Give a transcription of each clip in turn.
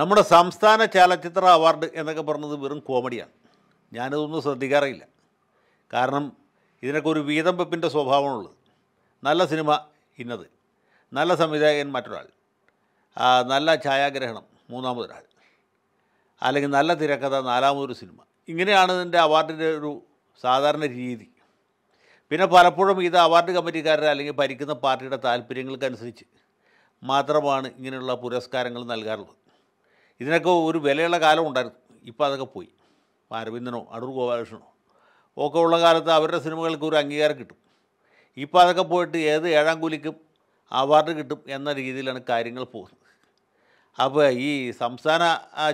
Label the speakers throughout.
Speaker 1: നമ്മുടെ സംസ്ഥാന ചലച്ചിത്ര അവാർഡ് എന്നൊക്കെ പറഞ്ഞത് വെറും കോമഡിയാണ് ഞാനിതൊന്നും ശ്രദ്ധിക്കാറില്ല കാരണം ഇതിനൊക്കെ ഒരു വീതം വെപ്പിൻ്റെ സ്വഭാവമുള്ളത് നല്ല സിനിമ ഇന്നത് നല്ല സംവിധായകൻ മറ്റൊരാൾ നല്ല ഛായാഗ്രഹണം മൂന്നാമതൊരാൾ അല്ലെങ്കിൽ നല്ല തിരക്കഥ നാലാമതൊരു സിനിമ ഇങ്ങനെയാണ് ഇതിൻ്റെ അവാർഡിൻ്റെ ഒരു സാധാരണ രീതി പിന്നെ പലപ്പോഴും ഇത് അവാർഡ് കമ്മിറ്റിക്കാരുടെ അല്ലെങ്കിൽ ഭരിക്കുന്ന പാർട്ടിയുടെ താല്പര്യങ്ങൾക്കനുസരിച്ച് മാത്രമാണ് ഇങ്ങനെയുള്ള പുരസ്കാരങ്ങൾ നൽകാറുള്ളത് ഇതിനൊക്കെ ഒരു വിലയുള്ള കാലം ഉണ്ടായിരുന്നു ഇപ്പോൾ അതൊക്കെ പോയി അരവിന്ദനോ അടൂർ ഗോപാലകൃഷ്ണനോ ഒക്കെ ഉള്ള കാലത്ത് അവരുടെ സിനിമകൾക്ക് ഒരു അംഗീകാരം കിട്ടും ഇപ്പോൾ അതൊക്കെ പോയിട്ട് ഏത് ഏഴാം കൂലിക്കും അവാർഡ് കിട്ടും എന്ന രീതിയിലാണ് കാര്യങ്ങൾ പോകുന്നത് അപ്പോൾ ഈ സംസ്ഥാന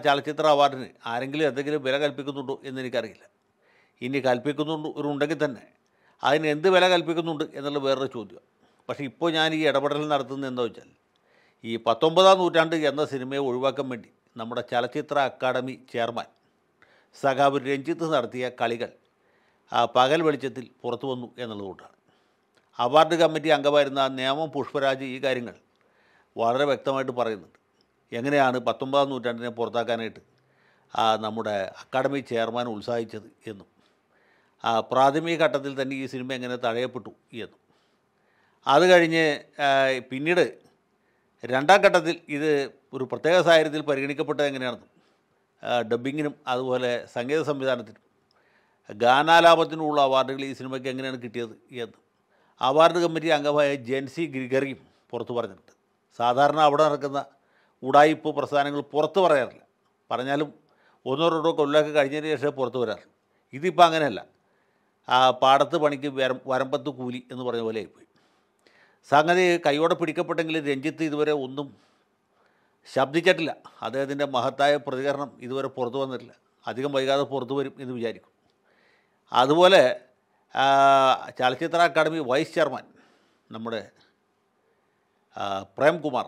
Speaker 1: ചലച്ചിത്ര അവാർഡിന് ആരെങ്കിലും എന്തെങ്കിലും വില കൽപ്പിക്കുന്നുണ്ടോ എന്ന് എനിക്കറിയില്ല ഇനി കൽപ്പിക്കുന്നുണ്ട് ഒരു ഉണ്ടെങ്കിൽ തന്നെ അതിന് എന്ത് വില കൽപ്പിക്കുന്നുണ്ട് എന്നുള്ള വേറൊരു ചോദ്യമാണ് പക്ഷേ ഇപ്പോൾ ഞാൻ ഈ ഇടപെടൽ നടത്തുന്നത് എന്താ വെച്ചാൽ ഈ പത്തൊമ്പതാം നൂറ്റാണ്ട് എന്ന സിനിമയെ ഒഴിവാക്കാൻ വേണ്ടി നമ്മുടെ ചലച്ചിത്ര അക്കാദമി ചെയർമാൻ സഖാവ് രഞ്ജിത്ത് നടത്തിയ കളികൾ പകൽ വെളിച്ചത്തിൽ പുറത്തു വന്നു എന്നുള്ളതുകൊണ്ടാണ് അവാർഡ് കമ്മിറ്റി അംഗമായിരുന്ന നിയമം പുഷ്പരാജ് ഈ കാര്യങ്ങൾ വളരെ വ്യക്തമായിട്ട് പറയുന്നുണ്ട് എങ്ങനെയാണ് പത്തൊമ്പതാം നൂറ്റാണ്ടിനെ പുറത്താക്കാനായിട്ട് നമ്മുടെ അക്കാഡമി ചെയർമാൻ ഉത്സാഹിച്ചത് എന്നും പ്രാഥമിക ഘട്ടത്തിൽ തന്നെ ഈ സിനിമ എങ്ങനെ തഴയപ്പെട്ടു എന്നും അത് കഴിഞ്ഞ് പിന്നീട് രണ്ടാം ഘട്ടത്തിൽ ഇത് ഒരു പ്രത്യേക സാഹചര്യത്തിൽ പരിഗണിക്കപ്പെട്ടത് എങ്ങനെയാണെന്നും ഡബിങ്ങിനും അതുപോലെ സംഗീത സംവിധാനത്തിനും ഗാനാലാപത്തിനുമുള്ള അവാർഡുകൾ ഈ സിനിമയ്ക്ക് എങ്ങനെയാണ് കിട്ടിയത് എന്ന് അവാർഡ് കമ്മിറ്റി അംഗമായ ജെൻസി ഗ്രിഗറിയും പുറത്തു പറഞ്ഞിട്ടുണ്ട് സാധാരണ അവിടെ നടക്കുന്ന ഉടായിപ്പ് പ്രസ്ഥാനങ്ങൾ പുറത്തു പറയാറില്ല പറഞ്ഞാലും ഒന്നോ രണ്ടോ കൊല്ലമൊക്കെ കഴിഞ്ഞതിന് ശേഷം പുറത്തു വരാറുള്ളൂ ഇതിപ്പോൾ അങ്ങനെയല്ല ആ പാടത്ത് പണിക്ക് വരമ്പത്ത് കൂലി എന്ന് പറഞ്ഞ ആയിപ്പോയി സംഗതി കൈയോടെ പിടിക്കപ്പെട്ടെങ്കിലും രഞ്ജിത്ത് ഇതുവരെ ഒന്നും ശബ്ദിച്ചിട്ടില്ല അദ്ദേഹത്തിൻ്റെ മഹത്തായ പ്രതികരണം ഇതുവരെ പുറത്തു വന്നിട്ടില്ല അധികം വൈകാതെ പുറത്തു വരും എന്ന് വിചാരിക്കും അതുപോലെ ചലച്ചിത്ര അക്കാദമി വൈസ് ചെയർമാൻ നമ്മുടെ പ്രേംകുമാർ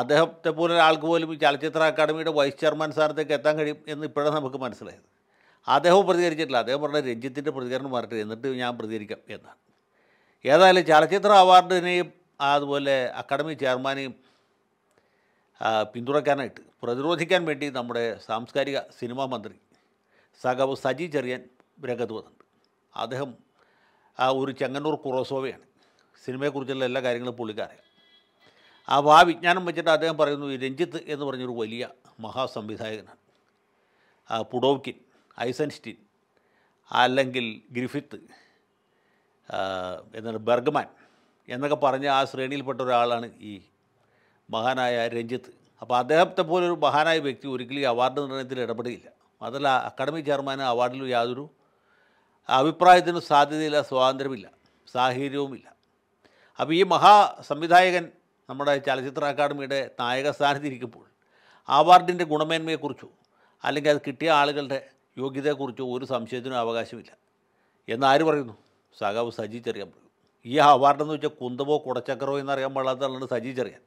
Speaker 1: അദ്ദേഹത്തെ പോലെ ഒരാൾക്ക് പോലും ഈ ചലച്ചിത്ര അക്കാദമിയുടെ വൈസ് ചെയർമാൻ സ്ഥാനത്തേക്ക് എത്താൻ കഴിയും എന്ന് ഇപ്പോഴാണ് നമുക്ക് മനസ്സിലായത് അദ്ദേഹവും പ്രതികരിച്ചിട്ടില്ല അദ്ദേഹം പറഞ്ഞ രഞ്ജിത്തിൻ്റെ പ്രതികരണം മാറട്ടെ എന്നിട്ട് ഞാൻ പ്രതികരിക്കാം എന്നാണ് ഏതായാലും ചലച്ചിത്ര അവാർഡിനെയും അതുപോലെ അക്കാഡമി ചെയർമാനെയും പിന്തുണയ്ക്കാനായിട്ട് പ്രതിരോധിക്കാൻ വേണ്ടി നമ്മുടെ സാംസ്കാരിക സിനിമാ മന്ത്രി സഖാവ് സജി ചെറിയൻ രംഗത്ത് വന്നിട്ടുണ്ട് അദ്ദേഹം ഒരു ചെങ്ങന്നൂർ കുറോസോവയാണ് സിനിമയെക്കുറിച്ചുള്ള എല്ലാ കാര്യങ്ങളും പുള്ളിക്കറിയാം ആ ആ വിജ്ഞാനം വെച്ചിട്ട് അദ്ദേഹം പറയുന്നു രഞ്ജിത്ത് എന്ന് പറഞ്ഞൊരു വലിയ മഹാസംവിധായകനാണ് പുഡോവ്കിൻ ഐസൻസ്റ്റീൻ അല്ലെങ്കിൽ ഗ്രിഫിത്ത് എന്താണ് ബർഗ്മാൻ എന്നൊക്കെ പറഞ്ഞ ആ ശ്രേണിയിൽപ്പെട്ട ഒരാളാണ് ഈ മഹാനായ രഞ്ജിത്ത് അപ്പോൾ അദ്ദേഹത്തെ പോലൊരു മഹാനായ വ്യക്തി ഒരിക്കലും ഈ അവാർഡ് നിർണ്ണയത്തിൽ ഇടപെടുകയില്ല അതല്ല അക്കാഡമി ചെയർമാന് അവാർഡിലും യാതൊരു അഭിപ്രായത്തിനും സാധ്യതയില്ല സ്വാതന്ത്ര്യമില്ല സാഹചര്യവുമില്ല അപ്പോൾ ഈ മഹാ സംവിധായകൻ നമ്മുടെ ചലച്ചിത്ര അക്കാദമിയുടെ നായക സ്ഥാനത്തിരിക്കുമ്പോൾ അവാർഡിൻ്റെ ഗുണമേന്മയെക്കുറിച്ചോ അല്ലെങ്കിൽ അത് കിട്ടിയ ആളുകളുടെ യോഗ്യതയെക്കുറിച്ചോ ഒരു സംശയത്തിനും അവകാശമില്ല എന്നാര് പറയുന്നു സഖാവ് സജി ചെറിയാൻ ഈ അവാർഡെന്ന് വെച്ചാൽ കുന്തമോ കുടച്ചക്കറോ എന്നറിയാൻ പാടാത്തതാണ് സജി ചെറിയാൻ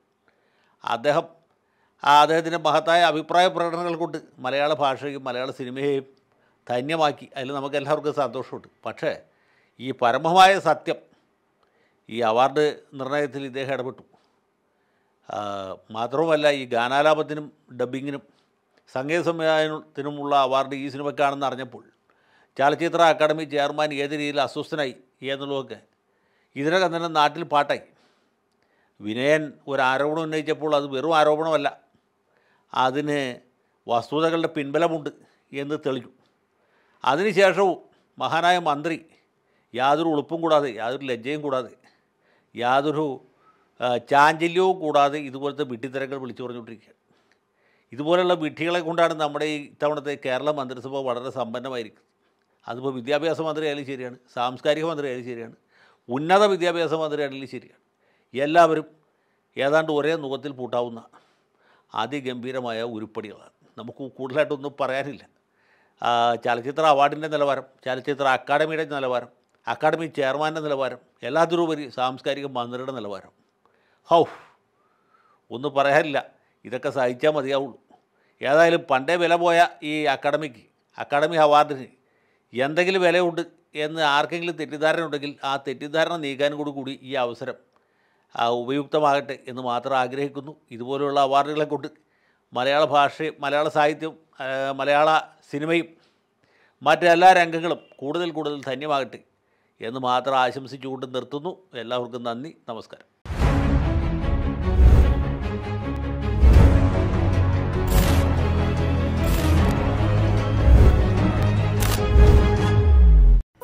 Speaker 1: അദ്ദേഹം അദ്ദേഹത്തിൻ്റെ മഹത്തായ അഭിപ്രായ പ്രകടനങ്ങൾ കൊണ്ട് മലയാള ഭാഷയും മലയാള സിനിമയെയും ധന്യമാക്കി അതിൽ നമുക്ക് എല്ലാവർക്കും സന്തോഷമുണ്ട് പക്ഷേ ഈ പരമമായ സത്യം ഈ അവാർഡ് നിർണയത്തിൽ ഇദ്ദേഹം ഇടപെട്ടു മാത്രവുമല്ല ഈ ഗാനാലാപത്തിനും ഡബ്ബിങ്ങിനും സംഗീത സംവിധാനത്തിനുമുള്ള അവാർഡ് ഈ സിനിമയ്ക്കാണെന്ന് അറിഞ്ഞപ്പോൾ ചലച്ചിത്ര അക്കാദമി ചെയർമാൻ ഏത് രീതിയിൽ അസ്വസ്ഥനായി എന്നുള്ളതൊക്കെ ഇതിനകം തന്നെ നാട്ടിൽ പാട്ടായി വിനയൻ ഒരു ആരോപണം ഉന്നയിച്ചപ്പോൾ അത് വെറും ആരോപണമല്ല അതിന് വസ്തുതകളുടെ പിൻബലമുണ്ട് എന്ന് തെളിഞ്ഞു അതിനുശേഷവും മഹാനായ മന്ത്രി യാതൊരു ഉളുപ്പും കൂടാതെ യാതൊരു ലജ്ജയും കൂടാതെ യാതൊരു ചാഞ്ചല്യവും കൂടാതെ ഇതുപോലത്തെ വിട്ടിത്തരങ്ങൾ വിളിച്ചു പറഞ്ഞുകൊണ്ടിരിക്കുകയാണ് ഇതുപോലെയുള്ള വിട്ടികളെ കൊണ്ടാണ് നമ്മുടെ ഈ ഇത്തവണത്തെ കേരള മന്ത്രിസഭ വളരെ സമ്പന്നമായിരിക്കുന്നത് അതിപ്പോൾ വിദ്യാഭ്യാസ മന്ത്രിയായാലും ശരിയാണ് സാംസ്കാരിക മന്ത്രിയായാലും ശരിയാണ് ഉന്നത വിദ്യാഭ്യാസ മന്ത്രിയായാലും ശരിയാണ് എല്ലാവരും ഏതാണ്ട് ഒരേ മുഖത്തിൽ പൂട്ടാവുന്ന അതിഗംഭീരമായ ഉരുപ്പടികളാണ് നമുക്ക് കൂടുതലായിട്ടൊന്നും പറയാനില്ല ചലച്ചിത്ര അവാർഡിൻ്റെ നിലവാരം ചലച്ചിത്ര അക്കാഡമിയുടെ നിലവാരം അക്കാഡമി ചെയർമാൻ്റെ നിലവാരം എല്ലാത്തിനുപരി സാംസ്കാരിക മന്ത്രിയുടെ നിലവാരം ഹൗ ഒന്നും പറയാനില്ല ഇതൊക്കെ സഹിച്ചാൽ മതിയാവുള്ളൂ ഏതായാലും പണ്ടേ വില പോയ ഈ അക്കാഡമിക്ക് അക്കാഡമി അവാർഡിന് എന്തെങ്കിലും വിലയുണ്ട് എന്ന് ആർക്കെങ്കിലും തെറ്റിദ്ധാരണ ഉണ്ടെങ്കിൽ ആ തെറ്റിദ്ധാരണ നീക്കാൻ കൂടി ഈ അവസരം ഉപയുക്തമാകട്ടെ എന്ന് മാത്രം ആഗ്രഹിക്കുന്നു ഇതുപോലെയുള്ള അവാർഡുകളെ കൊണ്ട് മലയാള ഭാഷയും മലയാള സാഹിത്യവും മലയാള സിനിമയും മറ്റെല്ലാ രംഗങ്ങളും കൂടുതൽ കൂടുതൽ ധന്യമാകട്ടെ എന്ന് മാത്രം ആശംസിച്ചുകൊണ്ട് നിർത്തുന്നു എല്ലാവർക്കും നന്ദി നമസ്കാരം